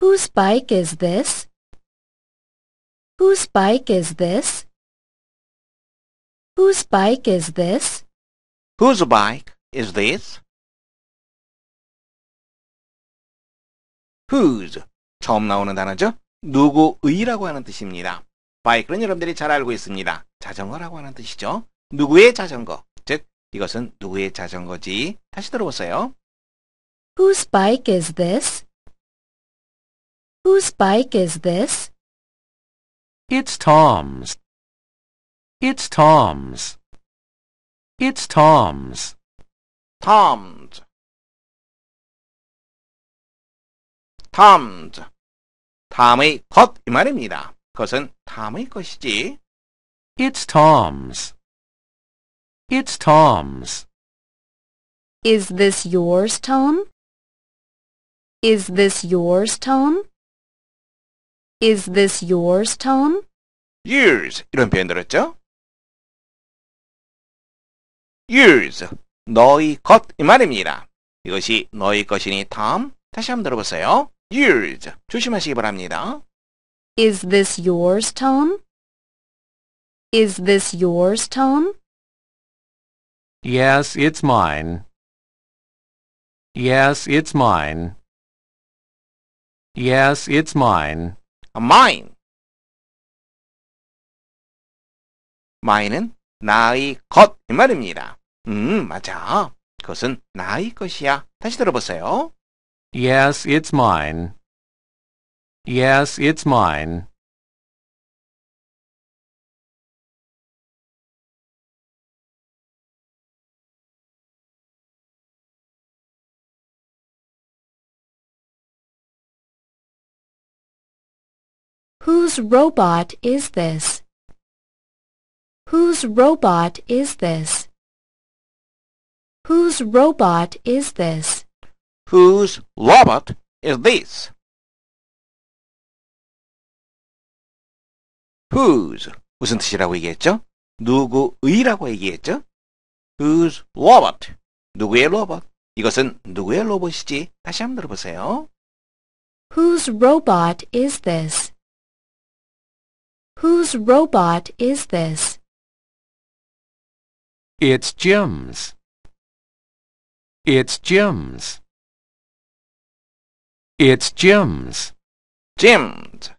Whose bike is this? Whose bike is this? Whose bike is this? Whose bike is this? Whose 처음 나오는 단어죠. 누구의라고 하는 뜻입니다. 바이크는 여러분들이 잘 알고 있습니다. 자전거라고 하는 뜻이죠. 누구의 자전거? 즉 이것은 누구의 자전거지? 다시 들어보세요. Whose bike is this? Whose bike is this? It's Tom's. It's Tom's. It's Tom's. Tom's. Tom's. 탐의 말입니다. 그것은 것이지. It's Tom's. It's Tom's. Is this yours, Tom? Is this yours, Tom? Is this yours, Tom? Yours 이런 표현 들었죠? Yours 너의 것 이 말입니다. 이것이 너의 것이니 Tom 다시 한번 들어보세요. Yours 조심하시기 바랍니다. Is this yours, Tom? Is this yours, Tom? Yes, it's mine. Yes, it's mine. Yes, it's mine. mine. mine은 나의 것, 이 말입니다. 음, 맞아. 그것은 나의 것이야. 다시 들어보세요. Yes, it's mine. Yes, it's mine. Whose robot is this? Whose robot is this? Whose robot is this? Whose robot is this? Whose 무슨 뜻이라고 얘기했죠? 누구의라고 얘기했죠? Whose robot? 누구의 로봇? 이것은 누구의 로봇이지? 다시 한번 들어보세요. Whose robot is this? Whose robot is this? It's Jim's. It's Jim's. It's Jim's. Jim's.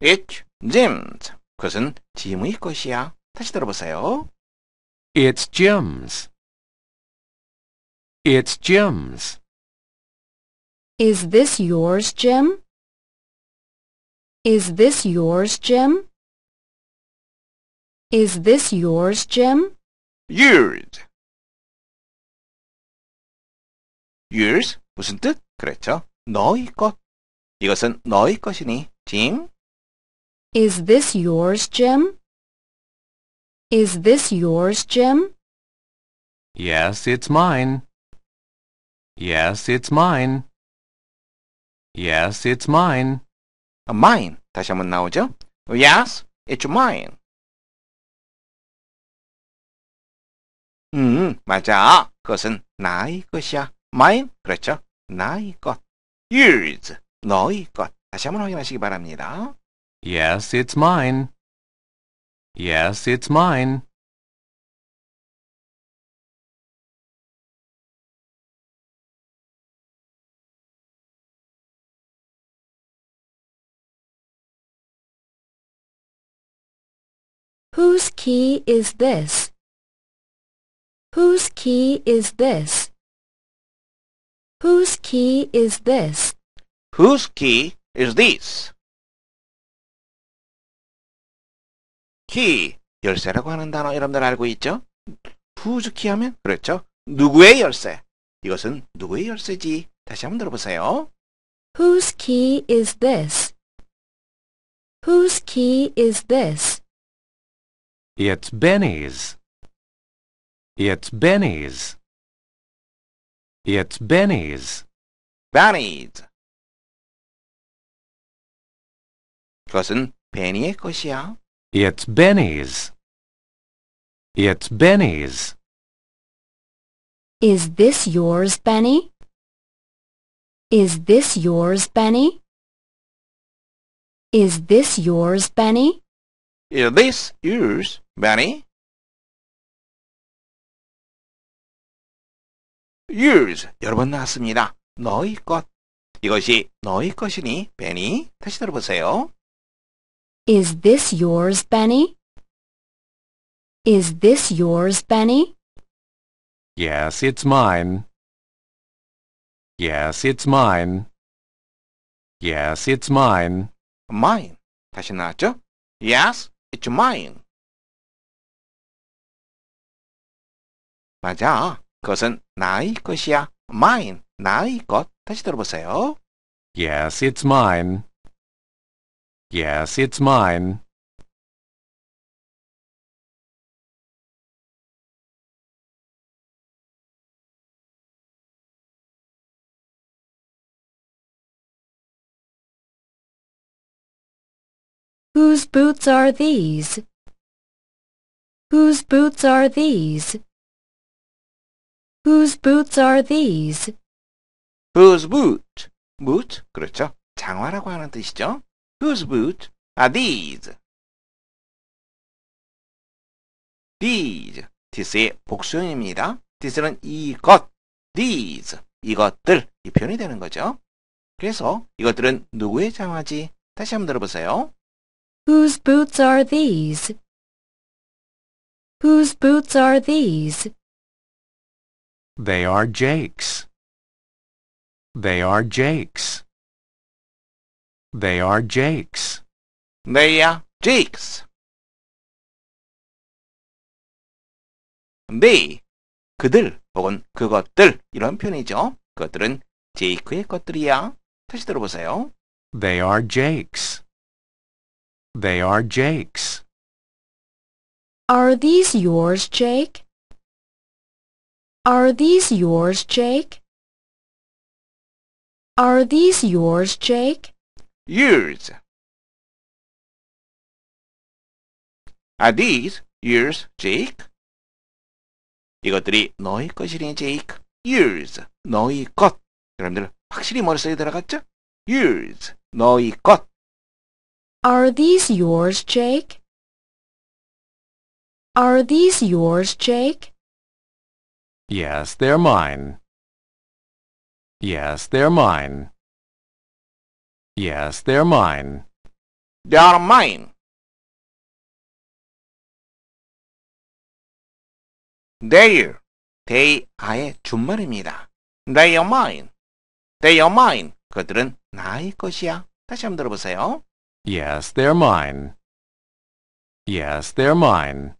It's Jim's. 그것은 짐의 것이야. 다시 들어보세요. It's Jim's. It's Jim's. Is this yours, Jim? Is this yours, Jim? Is this yours, Jim? Yours. Yours 무슨 뜻? 그렇죠. 너희 것. 이것은 너희 것이니, 짐. Is this yours, Jim? Is this yours, Jim? Yes, it's mine. Yes, it's mine. Yes, it's mine. mine. 다시 한번 나오죠? Yes, it's mine. 음, 맞아. 그것은 나의 것이야. mine, 그렇죠? 나의 것. yours, 너의 것. 다시 한번 확인하시기 바랍니다. Yes, it's mine. Yes, it's mine. Whose key is this? Whose key is this? Whose key is this? Whose key is this? key 열쇠라고 하는 단어 여러분들 알고 있죠? whose key 하면 그렇죠? 누구의 열쇠? 이것은 누구의 열쇠지? 다시 한번 들어보세요. Whose key is this? Whose key is this? It's Benny's. It's Benny's. It's Benny's. Benny's. 그것은 베니의 것이야. It's Benny's. It's Benny's. Is this yours, Benny? Is this yours, Benny? Is this yours, Benny? Is this yours, Benny? yours. 여러분 나왔습니다. 너의 것. 이것이 너의 것이니, 베니. 다시 들어보세요. Is this yours, Benny? Is this yours, Benny? Yes, it's mine. Yes, it's mine. Yes, it's mine. Mine. 다시 나왔죠? Yes, it's mine. 맞아. 그것은 나의 것이야. mine. 나의 것. 다시 들어보세요. Yes, it's mine. Yes, it's mine. Whose boots are these? Whose boots are these? Whose boots are these? Whose boot? boot 그렇죠. 장화라고 하는 뜻이죠. Whose boot are these? These this의 복수형입니다. this는 이것, these 이것들 이 표현이 되는 거죠. 그래서 이것들은 누구의 장화지? 다시 한번 들어보세요. Whose boots are these? Whose boots are these? They are Jake's. They are Jake's. They are Jake's. They are Jake's. They, 그들 혹은 그것들 이런 표현이죠. 그것들은 제이크의 것들이야. 다시 들어보세요. They are Jake's. They are Jake's. Are these yours, Jake? Are these yours, Jake? Are these yours, Jake? Yours. Are these yours, Jake? 이것들이 너의 것이니, Jake. Yours. 너의 것. 여러분들 확실히 머릿속에 들어갔죠? Yours. 너의 것. Are these yours, Jake? Are these yours, Jake? Yes, they're mine. Yes, they're mine. Yes, they're mine. They are mine. They're. they 아의 준말입니다. They are mine. They are mine. 그들은 are 준말입니다 they 것이야. 다시 한번 들어보세요. Yes, they're mine. Yes, they're mine.